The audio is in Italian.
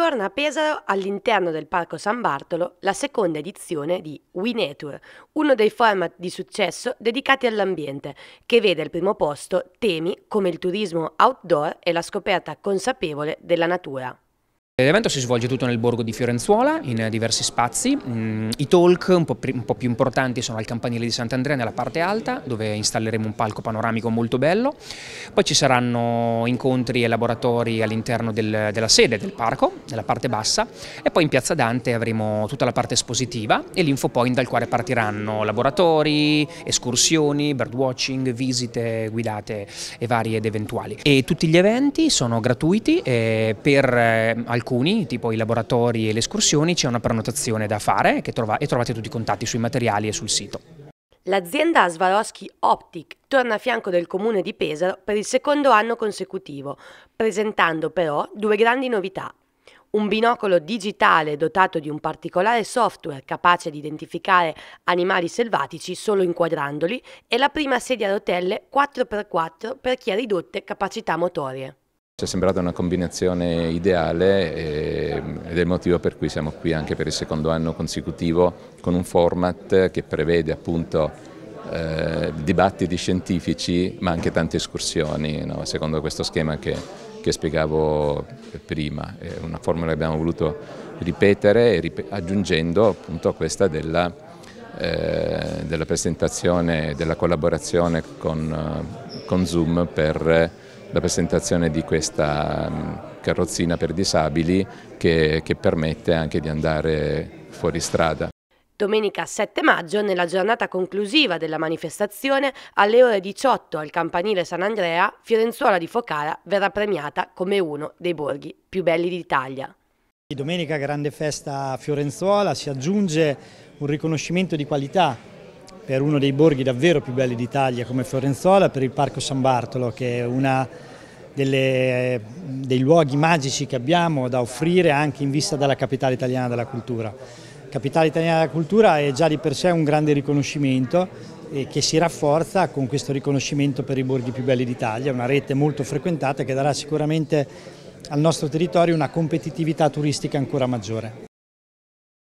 Torna a Pesaro, all'interno del Parco San Bartolo, la seconda edizione di We Nature, uno dei format di successo dedicati all'ambiente, che vede al primo posto temi come il turismo outdoor e la scoperta consapevole della natura. L'evento si svolge tutto nel borgo di Fiorenzuola, in diversi spazi. Mm, I talk un po, un po', più importanti sono al campanile di Sant'Andrea nella parte alta, dove installeremo un palco panoramico molto bello. Poi ci saranno incontri e laboratori all'interno del, della sede del parco, nella parte bassa, e poi in Piazza Dante avremo tutta la parte espositiva e l'infopoint dal quale partiranno laboratori, escursioni, birdwatching, visite guidate e varie ed eventuali. E tutti gli eventi sono gratuiti e eh, per eh, alcuni alcuni, tipo i laboratori e le escursioni, c'è una prenotazione da fare trova, e trovate tutti i contatti sui materiali e sul sito. L'azienda Swarovski Optic torna a fianco del comune di Pesaro per il secondo anno consecutivo, presentando però due grandi novità. Un binocolo digitale dotato di un particolare software capace di identificare animali selvatici solo inquadrandoli e la prima sedia a rotelle 4x4 per chi ha ridotte capacità motorie. Ci è sembrata una combinazione ideale eh, ed è il motivo per cui siamo qui anche per il secondo anno consecutivo con un format che prevede appunto eh, dibattiti scientifici ma anche tante escursioni no? secondo questo schema che, che, spiegavo prima. È una formula che abbiamo voluto ripetere aggiungendo appunto questa della, eh, della presentazione, della collaborazione con, eh, con Zoom per la presentazione di questa mm, carrozzina per disabili che, che permette anche di andare fuori strada. Domenica 7 maggio, nella giornata conclusiva della manifestazione, alle ore 18 al campanile San Andrea, Fiorenzuola di Focara verrà premiata come uno dei borghi più belli d'Italia. Domenica grande festa a Fiorenzuola, si aggiunge un riconoscimento di qualità per uno dei borghi davvero più belli d'Italia come Florenzola, per il Parco San Bartolo che è uno dei luoghi magici che abbiamo da offrire anche in vista della capitale italiana della cultura. Capitale italiana della cultura è già di per sé un grande riconoscimento eh, che si rafforza con questo riconoscimento per i borghi più belli d'Italia, una rete molto frequentata che darà sicuramente al nostro territorio una competitività turistica ancora maggiore.